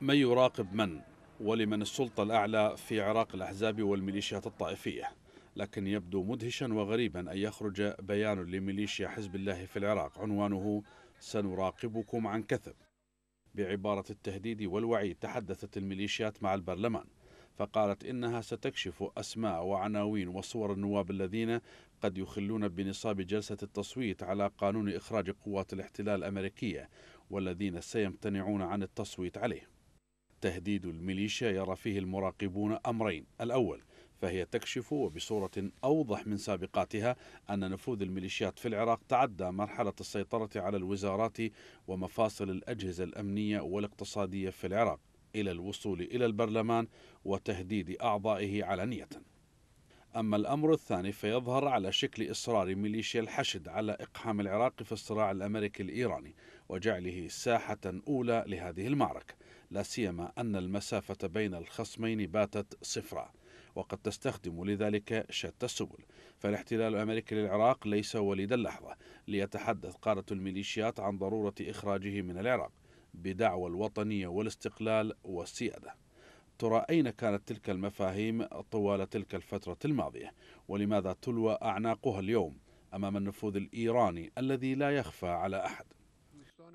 من يراقب من ولمن السلطة الأعلى في عراق الأحزاب والميليشيات الطائفية لكن يبدو مدهشا وغريبا أن يخرج بيان لميليشيا حزب الله في العراق عنوانه سنراقبكم عن كثب بعبارة التهديد والوعيد تحدثت الميليشيات مع البرلمان فقالت إنها ستكشف أسماء وعناوين وصور النواب الذين قد يخلون بنصاب جلسة التصويت على قانون إخراج قوات الاحتلال الأمريكية والذين سيمتنعون عن التصويت عليه تهديد الميليشيا يرى فيه المراقبون أمرين الأول فهي تكشف وبصورة أوضح من سابقاتها أن نفوذ الميليشيات في العراق تعدى مرحلة السيطرة على الوزارات ومفاصل الأجهزة الأمنية والاقتصادية في العراق إلى الوصول إلى البرلمان وتهديد أعضائه علنيةً أما الأمر الثاني فيظهر على شكل إصرار ميليشيا الحشد على إقحام العراق في الصراع الأمريكي الإيراني وجعله ساحة أولى لهذه المعركة لا سيما أن المسافة بين الخصمين باتت صفرا وقد تستخدم لذلك شتى السبل فالاحتلال الأمريكي للعراق ليس وليد اللحظة ليتحدث قادة الميليشيات عن ضرورة إخراجه من العراق بدعوى الوطنية والاستقلال والسيادة ترى أين كانت تلك المفاهيم طوال تلك الفترة الماضية ولماذا تلوى أعناقها اليوم أمام النفوذ الإيراني الذي لا يخفى على أحد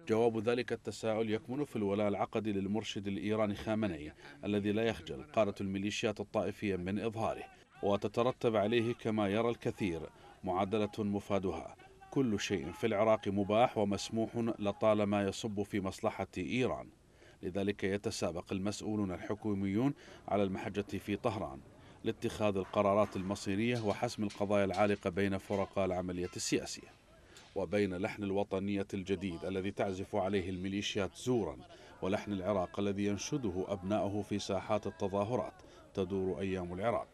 جواب ذلك التساؤل يكمن في الولاء العقدي للمرشد الإيراني خامنئي الذي لا يخجل قادة الميليشيات الطائفية من إظهاره وتترتب عليه كما يرى الكثير معادلة مفادها كل شيء في العراق مباح ومسموح لطالما يصب في مصلحة إيران لذلك يتسابق المسؤولون الحكوميون على المحجة في طهران لاتخاذ القرارات المصيرية وحسم القضايا العالقة بين فرقاء العملية السياسية وبين لحن الوطنية الجديد الذي تعزف عليه الميليشيات زورا ولحن العراق الذي ينشده أبنائه في ساحات التظاهرات تدور أيام العراق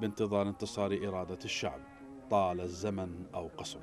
بانتظار انتصار إرادة الشعب طال الزمن أو قصر